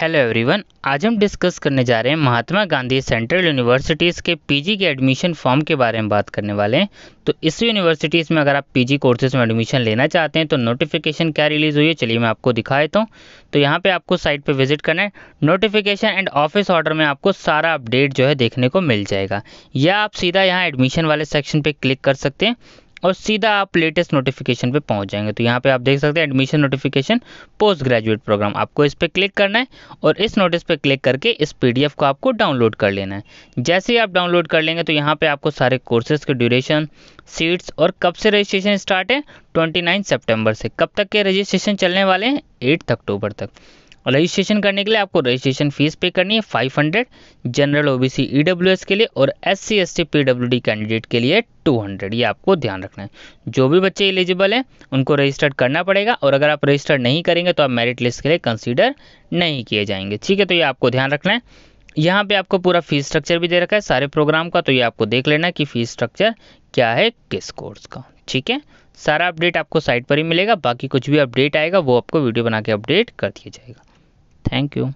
Hello everyone आज हम discuss करने जा रहे हैं महात्मा गांधी सेंट्रल यूनिवर्सिटीज़ के पीजी के एडमिशन फॉर्म के बारे में बात करने वाले हैं तो इस यूनिवर्सिटीज़ में अगर आप पीजी कोर्सेज में एडमिशन लेना चाहते हैं तो नोटिफिकेशन क्या रिलीज़ हुई है चलिए मैं आपको दिखा देता हूँ तो यहाँ पर आपको साइट पर विजिट करना है नोटिफिकेशन एंड ऑफिस ऑर्डर में आपको सारा अपडेट जो है देखने को मिल जाएगा या आप सीधा यहाँ एडमिशन वाले सेक्शन पर क्लिक कर सकते हैं और सीधा आप लेटेस्ट नोटिफिकेशन पे पहुंच जाएंगे तो यहाँ पे आप देख सकते हैं admission notification post graduate programme आपको इस पर क्लिक करना है और इस नोटिस पे क्लिक करके इस पीडीएफ को आपको डाउनलोड कर लेना है जैसे ही आप डाउनलोड कर लेंगे तो यहाँ पे आपको सारे कोर्सेज के ड्यूरेशन सीट्स और कब से रजिस्ट्रेशन स्टार्ट है ट्वेंटी सितंबर से कब तक के रजिस्ट्रेशन चलने वाले हैं एट्थ अक्टूबर तक और रजिस्ट्रेशन करने के लिए आपको रजिस्ट्रेशन फीस पे करनी है 500 जनरल ओबीसी ईडब्ल्यूएस के लिए और S C S T candidate के लिए 200 ये आपको ध्यान रखना है जो भी बच्चे एलिजिबल हैं उनको रजिस्टर्ड करना पड़ेगा और अगर आप रजिस्टर्ड नहीं करेंगे तो आप मेरिट लिस्ट के लिए कंसिडर नहीं किए जाएंगे ठीक है तो ये आपको ध्यान रखना है यहाँ पर आपको पूरा फीस स्ट्रक्चर भी दे रखा है सारे प्रोग्राम का तो ये आपको देख लेना कि फीस स्ट्रक्चर क्या है किस कोर्स का ठीक है सारा अपडेट आपको साइट पर ही मिलेगा बाकी कुछ भी अपडेट आएगा वो आपको वीडियो बना के अपडेट कर दिया जाएगा Thank you.